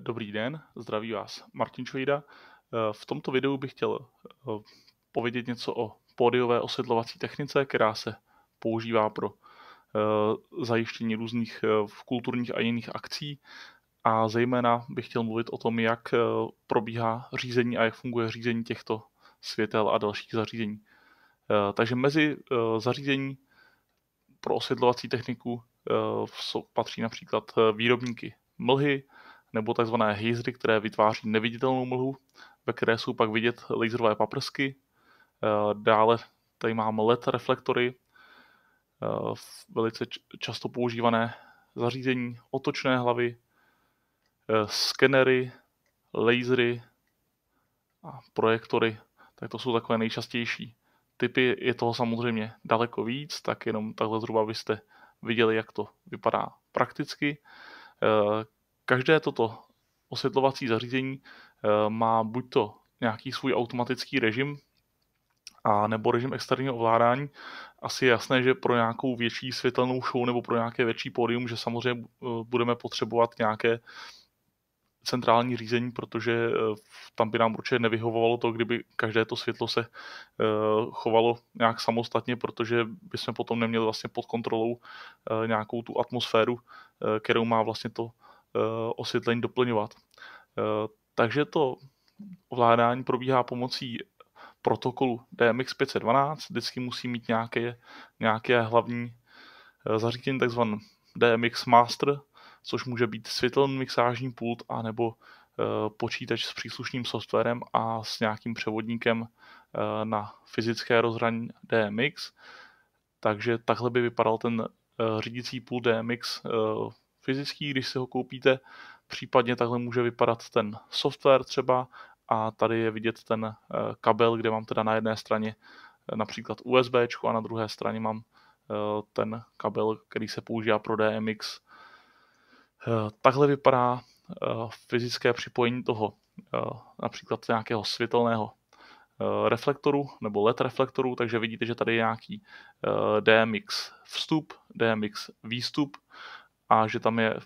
Dobrý den, zdraví vás Martin Čojda. Eh, v tomto videu bych chtěl eh, povědět něco o pódiové osvětlovací technice, která se používá pro eh, zajištění různých kulturních a jiných akcí a zejména bych chtěl mluvit o tom, jak probíhá řízení a jak funguje řízení těchto světel a dalších zařízení. Takže mezi zařízení pro osvětlovací techniku patří například výrobníky mlhy, nebo tzv. hejzry, které vytváří neviditelnou mlhu, ve které jsou pak vidět laserové paprsky. Eh, dále tady máme LED reflektory, eh, velice často používané zařízení, otočné hlavy, eh, skenery, lasery a projektory, tak to jsou takové nejčastější typy. Je toho samozřejmě daleko víc, tak jenom takhle zhruba byste viděli, jak to vypadá prakticky. Každé toto osvětlovací zařízení eh, má buď to nějaký svůj automatický režim, a nebo režim externího ovládání, asi je jasné, že pro nějakou větší světelnou show nebo pro nějaké větší pódium, že samozřejmě eh, budeme potřebovat nějaké centrální řízení, protože eh, tam by nám určitě nevyhovovalo to, kdyby každé to světlo se chovalo nějak samostatně, protože bychom potom neměli vlastně pod kontrolou nějakou tu atmosféru, kterou má vlastně to Eh, osvětlení doplňovat. Eh, takže to ovládání probíhá pomocí protokolu DMX 512. Vždycky musí mít nějaké, nějaké hlavní eh, zařízení, takzvané DMX Master, což může být světelný mixážní pult a nebo počítač s příslušným softwarem a s nějakým převodníkem na fyzické rozhraní DMX. Takže takhle by vypadal ten řídící pult DMX fyzický, když si ho koupíte, případně takhle může vypadat ten software třeba a tady je vidět ten eh, kabel, kde mám teda na jedné straně eh, například USB a na druhé straně mám eh, ten kabel, který se používá pro DMX. Takhle vypadá fyzické připojení toho například nějakého světelného reflektoru nebo LED reflektoru, takže vidíte, že tady je nějaký DMX vstup, DMX výstup a že tam je eh,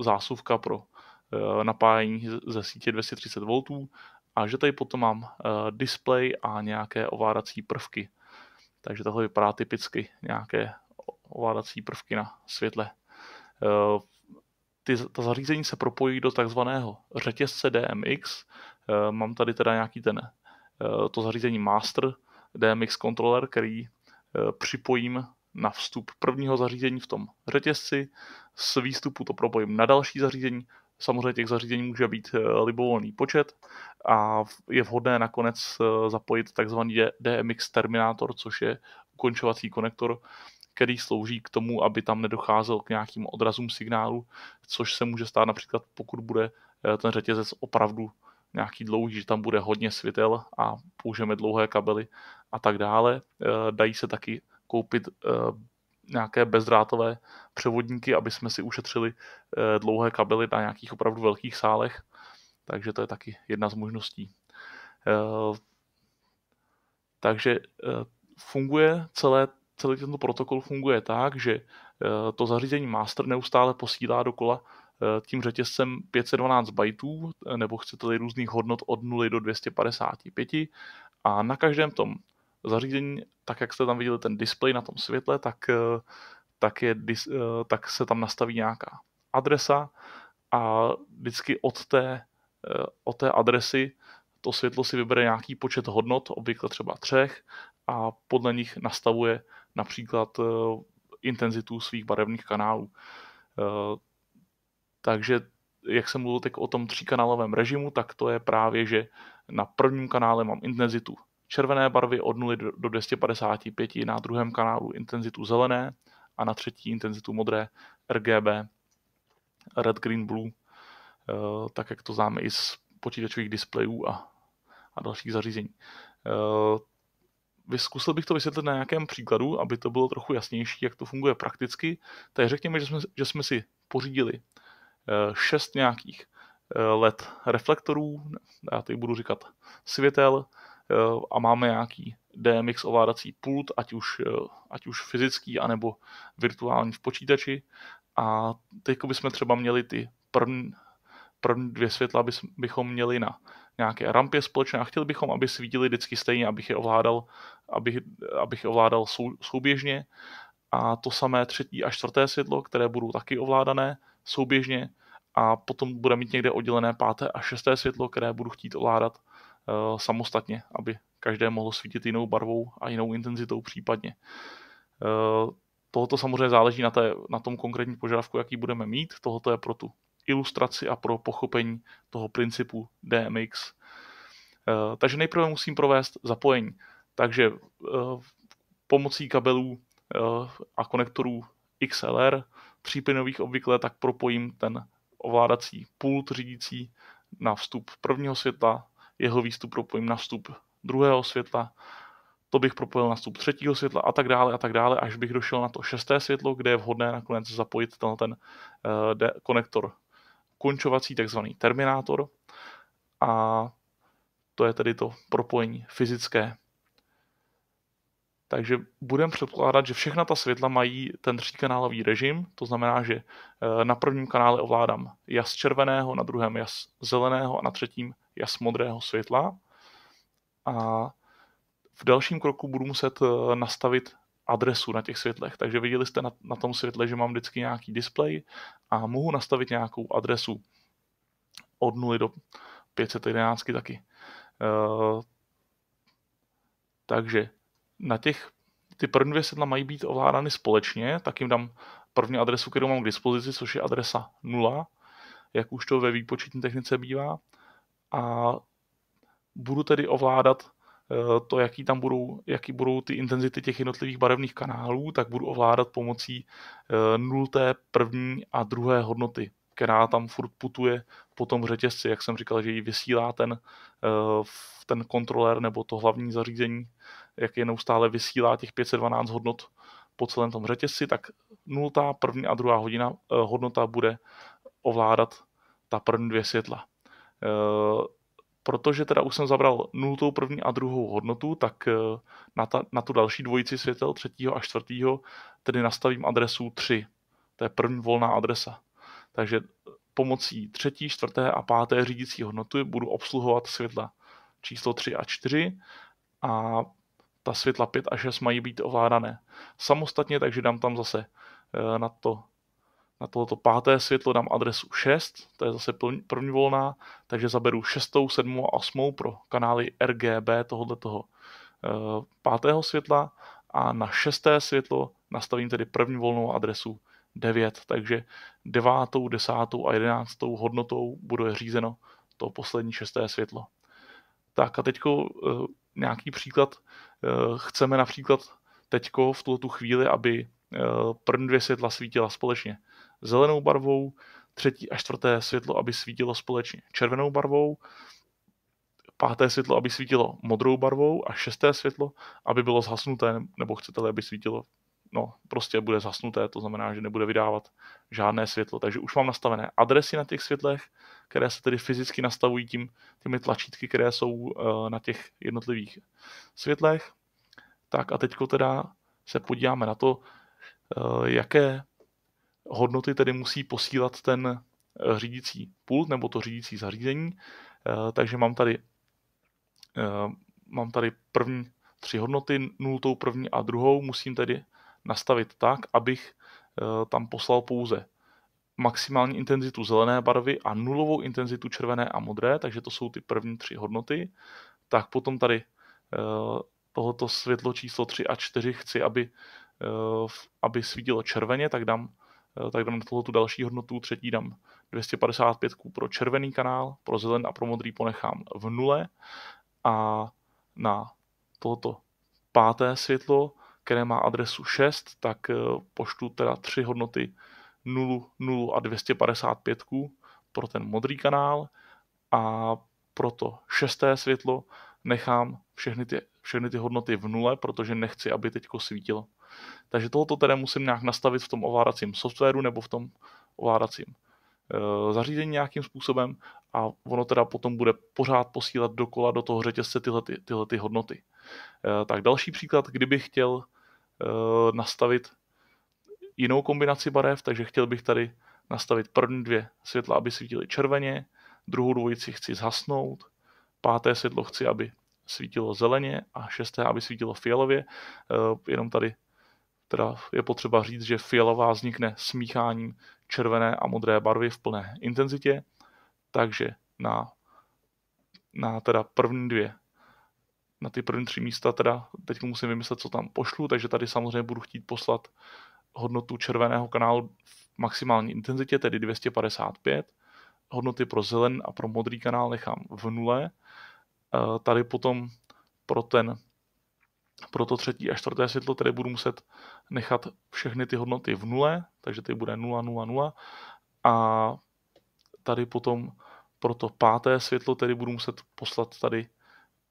zásuvka pro eh, napájení ze sítě 230V a že tady potom mám eh, display a nějaké ovládací prvky. Takže tohle vypadá typicky nějaké ovládací prvky na světle. Ty, ta zařízení se propojí do takzvaného řetězce DMX. Mám tady teda nějaký ten, to zařízení master DMX controller, který připojím na vstup prvního zařízení v tom řetězci, s výstupu to propojím na další zařízení, samozřejmě těch zařízení může být eh, libovolný počet a je vhodné nakonec eh, zapojit takzvaný DMX terminátor, což je ukončovací konektor, který slouží k tomu, aby tam nedocházel k nějakým odrazům signálu, což se může stát například, pokud bude eh, ten řetězec opravdu nějaký dlouhý, že tam bude hodně světel a použijeme dlouhé kabely a tak dále. Dají se taky koupit eh, nějaké bezdrátové převodníky, aby jsme si ušetřili eh, dlouhé kabely na nějakých opravdu velkých sálech. Takže to je taky jedna z možností. Eh, takže funguje celé, celý tento protokol funguje tak, že to zařízení master neustále posílá dokola tím řetězcem 512 bajtů, nebo chcete-li různých hodnot od 0 do 255 a na každém tom zařízení, tak jak jste tam viděli ten display na tom světle, tak, eh, tak, je, eh, tak se tam nastaví nějaká adresa a vždycky od té, eh, od té adresy to světlo si vybere nějaký počet hodnot, obvykle třeba třech, a podle nich nastavuje například intenzitu svých barevných kanálů. Takže jak jsem mluvil teď o tom tříkanálovém režimu, tak to je právě, že na prvním kanále mám intenzitu červené barvy od 0 do 255 na druhém kanálu intenzitu zelené a na třetí intenzitu modré RGB, red, green, blue, eh, tak jak to známe i z počítačových displejů a, a dalších zařízení. Eh, Vyzkusil bych to vysvětlit na nějakém příkladu, aby to bylo trochu jasnější, jak to funguje prakticky. Takže řekněme, že jsme, že jsme si pořídili eh, šest nějakých LED reflektorů, já teď budu říkat světel, Eh, a máme nějaký DMX ovládací pult, ať už, eh, ať už fyzický, anebo virtuální v počítači. A teď bychom třeba měli ty první, první dvě světla bychom měli na nějaké rampě společné a chtěli bychom, aby svítili vždycky stejně, abych je ovládal, abych, abych je ovládal sou, souběžně. A to samé třetí a čtvrté světlo, které budou taky ovládané souběžně. A potom bude mít někde oddělené páté a šesté světlo, které budu chtít ovládat Eh, samostatně, aby každé mohlo svítit jinou barvou a jinou intenzitou případně. Eh, Tohoto samozřejmě záleží na, té, na tom konkrétní požadavku, jaký budeme mít. Tohoto je pro tu ilustraci a pro pochopení toho principu DMX. Eh, takže nejprve musím provést zapojení. Takže pomocí kabelů a konektorů XLR třípinových obvykle tak propojím ten ovládací pult řídící na vstup prvního světla, jeho výstup propojím na vstup druhého světla, to bych propojil na vstup třetího světla a tak dále a tak dále, až bych došel na to šesté světlo, kde je vhodné nakonec zapojit tenhle ten uh, de- konektor končovací, takzvaný terminátor. A to je tedy to propojení fyzické. Takže budeme předpokládat, že všechna ta světla mají ten tříkanálový režim, to znamená, že eh, na prvním kanále ovládám jas červeného, na druhém jas zeleného a na třetím jasmodrého světla a v dalším kroku budu muset eh, nastavit adresu na těch světlech. Takže viděli jste na, na tom světle, že mám vždycky nějaký display a mohu nastavit nějakou adresu od 0 do 511 taky. E, takže na těch, ty první dvě světla mají být ovládány společně, tak jim dám první adresu, kterou mám k dispozici, což je adresa 0, jak už to ve výpočetní technice bývá a budu tedy ovládat eh, to, jaký tam budou, jaký budou ty intenzity těch jednotlivých barevných kanálů, tak budu ovládat pomocí eh, nulté první a druhé hodnoty, která tam furt putuje po tom řetězci, jak jsem říkal, že ji vysílá ten, eh, ten kontroler nebo to hlavní zařízení, jak jenom stále vysílá těch 512 hodnot po celém tom řetězci, tak nultá první a druhá hodina, hodnota bude ovládat ta první dvě světla. Eh, protože teda už jsem zabral nultou první a druhou hodnotu, tak eh, na, ta, na tu další dvojici světel, třetího a čtvrtýho, tedy nastavím adresu 3. To je první volná adresa. Takže eh, pomocí třetí, čtvrté a páté řídící hodnoty budu obsluhovat světla číslo 3 a 4 a ta světla 5 a 6 mají být ovládané samostatně, takže dám tam zase na to na toto páté světlo dám adresu 6, to je zase první volná, takže zaberu šestou, sedmou a osmou pro kanály RGB tohoto toho eh, pátého světla a na šesté světlo nastavím tedy první volnou adresu 9, takže devátou, desátou a jedenáctou hodnotou bude řízeno to poslední šesté světlo. Tak a teďko eh, nějaký příklad. Eh, chceme například teďko v tuto chvíli, aby první dvě světla svítila společně zelenou barvou, třetí a čtvrté světlo, aby svítilo společně červenou barvou, páté světlo, aby svítilo modrou barvou a šesté světlo, aby bylo zhasnuté, nebo chcete-li, aby svítilo, no prostě bude zhasnuté, to znamená, že nebude vydávat žádné světlo. Takže už mám nastavené adresy na těch světlech, které se tedy fyzicky nastavují tím, těmi tlačítky, které jsou uh, na těch jednotlivých světlech. Tak a teďko teda se podíváme na to, uh, jaké hodnoty tedy musí posílat ten eh, řídící pult nebo to řídící zařízení. Eh, takže mám tady, eh, mám tady první tři hodnoty, nultou první a druhou musím tedy nastavit tak, abych tam poslal pouze maximální intenzitu zelené barvy a nulovou intenzitu červené a modré, takže to jsou ty první tři hodnoty. Tak potom tady tohoto světlo číslo 3 a 4 chci, aby, aby svítilo červeně, tak dám Eh, tak dám na tu další hodnotu, třetí dám 255 pro červený kanál, pro zelený a pro modrý ponechám v nule a na tohoto páté světlo, které má adresu 6, tak eh, poštu teda tři hodnoty 0, 0 a 255 pro ten modrý kanál a pro to šesté světlo nechám všechny ty, všechny ty hodnoty v nule, protože nechci, aby teďko svítilo takže tohoto teda musím nějak nastavit v tom ovládacím softwaru nebo v tom ovládacím eh, zařízení nějakým způsobem a ono teda potom bude pořád posílat dokola do toho řetězce tyhle, ty, tyhle ty hodnoty. Eh, tak další příklad, kdybych chtěl eh, nastavit jinou kombinaci barev, takže chtěl bych tady nastavit první dvě světla, aby svítily červeně, druhou dvojici chci zhasnout, páté světlo chci, aby svítilo zeleně a šesté, aby svítilo fialově. Jenom tady Teda je potřeba říct, že fialová vznikne smícháním červené a modré barvy v plné intenzitě, takže na, na teda první dvě na ty první tři místa teda teď musím vymyslet, co tam pošlu, takže tady samozřejmě budu chtít poslat hodnotu červeného kanálu v maximální intenzitě, tedy 255. Hodnoty pro zelen a pro modrý kanál nechám v nule. Eh, tady potom pro ten pro to třetí a čtvrté světlo tedy budu muset nechat všechny ty hodnoty v nule, takže ty bude 0, 0, 0. A tady potom pro to páté světlo tedy budu muset poslat tady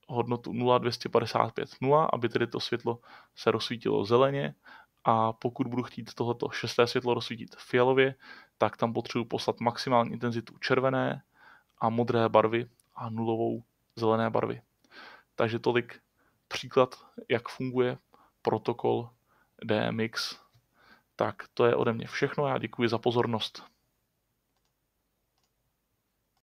hodnotu 255, 0, aby tedy to světlo se rozsvítilo zeleně a pokud budu chtít tohoto šesté světlo rozsvítit fialově, tak tam potřebuji poslat maximální intenzitu červené a modré barvy a nulovou zelené barvy. Takže tolik příklad, jak funguje protokol DMX. Tak to je ode mě všechno. Já děkuji za pozornost.